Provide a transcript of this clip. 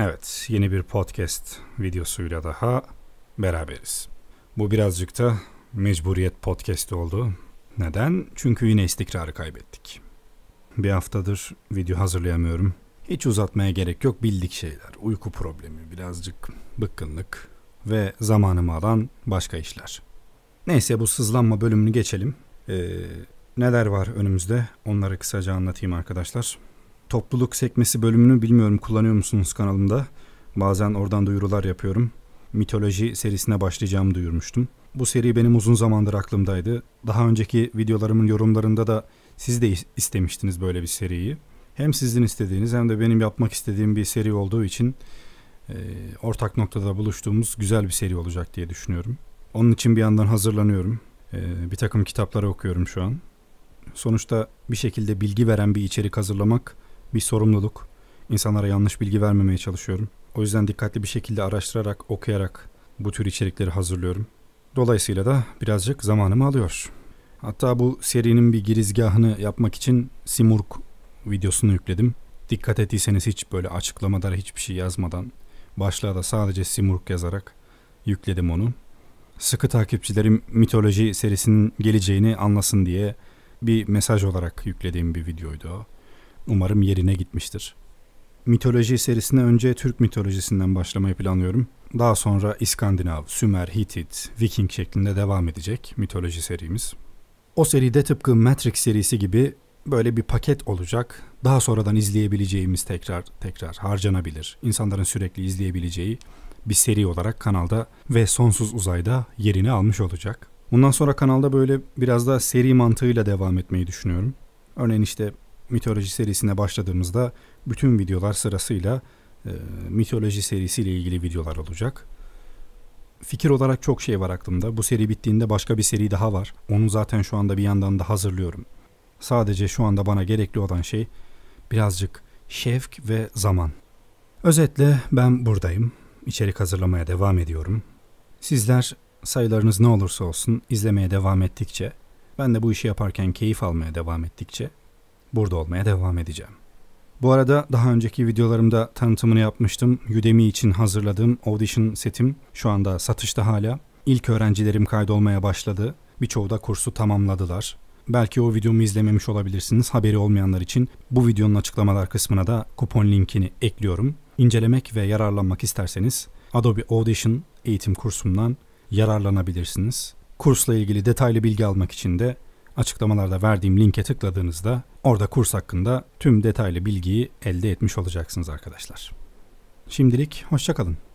Evet, yeni bir podcast videosuyla daha beraberiz. Bu birazcık da mecburiyet podcast'i oldu. Neden? Çünkü yine istikrarı kaybettik. Bir haftadır video hazırlayamıyorum. Hiç uzatmaya gerek yok bildik şeyler. Uyku problemi, birazcık bıkkınlık ve zamanımı alan başka işler. Neyse bu sızlanma bölümünü geçelim. Ee, neler var önümüzde onları kısaca anlatayım arkadaşlar topluluk sekmesi bölümünü bilmiyorum kullanıyor musunuz kanalımda? Bazen oradan duyurular yapıyorum. Mitoloji serisine başlayacağımı duyurmuştum. Bu seri benim uzun zamandır aklımdaydı. Daha önceki videolarımın yorumlarında da siz de istemiştiniz böyle bir seriyi. Hem sizin istediğiniz hem de benim yapmak istediğim bir seri olduğu için e, ortak noktada buluştuğumuz güzel bir seri olacak diye düşünüyorum. Onun için bir yandan hazırlanıyorum. E, bir takım kitapları okuyorum şu an. Sonuçta bir şekilde bilgi veren bir içerik hazırlamak bir sorumluluk. İnsanlara yanlış bilgi vermemeye çalışıyorum. O yüzden dikkatli bir şekilde araştırarak, okuyarak bu tür içerikleri hazırlıyorum. Dolayısıyla da birazcık zamanımı alıyor. Hatta bu serinin bir girizgahını yapmak için Simurg videosunu yükledim. Dikkat ettiyseniz hiç böyle açıklamada hiçbir şey yazmadan başlığa da sadece Simurg yazarak yükledim onu. Sıkı takipçilerim mitoloji serisinin geleceğini anlasın diye bir mesaj olarak yüklediğim bir videoydu o. Umarım yerine gitmiştir. Mitoloji serisine önce Türk mitolojisinden başlamayı planlıyorum. Daha sonra İskandinav, Sümer, Hitit, Viking şeklinde devam edecek mitoloji serimiz. O seride tıpkı Matrix serisi gibi böyle bir paket olacak. Daha sonradan izleyebileceğimiz tekrar tekrar harcanabilir. İnsanların sürekli izleyebileceği bir seri olarak kanalda ve sonsuz uzayda yerini almış olacak. Bundan sonra kanalda böyle biraz daha seri mantığıyla devam etmeyi düşünüyorum. Örneğin işte mitoloji serisine başladığımızda bütün videolar sırasıyla e, mitoloji serisiyle ilgili videolar olacak. Fikir olarak çok şey var aklımda. Bu seri bittiğinde başka bir seri daha var. Onu zaten şu anda bir yandan da hazırlıyorum. Sadece şu anda bana gerekli olan şey birazcık şevk ve zaman. Özetle ben buradayım. İçerik hazırlamaya devam ediyorum. Sizler sayılarınız ne olursa olsun izlemeye devam ettikçe, ben de bu işi yaparken keyif almaya devam ettikçe burada olmaya devam edeceğim. Bu arada daha önceki videolarımda tanıtımını yapmıştım. Udemy için hazırladığım audition setim şu anda satışta hala. İlk öğrencilerim kaydolmaya başladı. Birçoğu da kursu tamamladılar. Belki o videomu izlememiş olabilirsiniz. Haberi olmayanlar için bu videonun açıklamalar kısmına da kupon linkini ekliyorum. İncelemek ve yararlanmak isterseniz Adobe Audition eğitim kursumdan yararlanabilirsiniz. Kursla ilgili detaylı bilgi almak için de Açıklamalarda verdiğim linke tıkladığınızda orada kurs hakkında tüm detaylı bilgiyi elde etmiş olacaksınız arkadaşlar. Şimdilik hoşçakalın.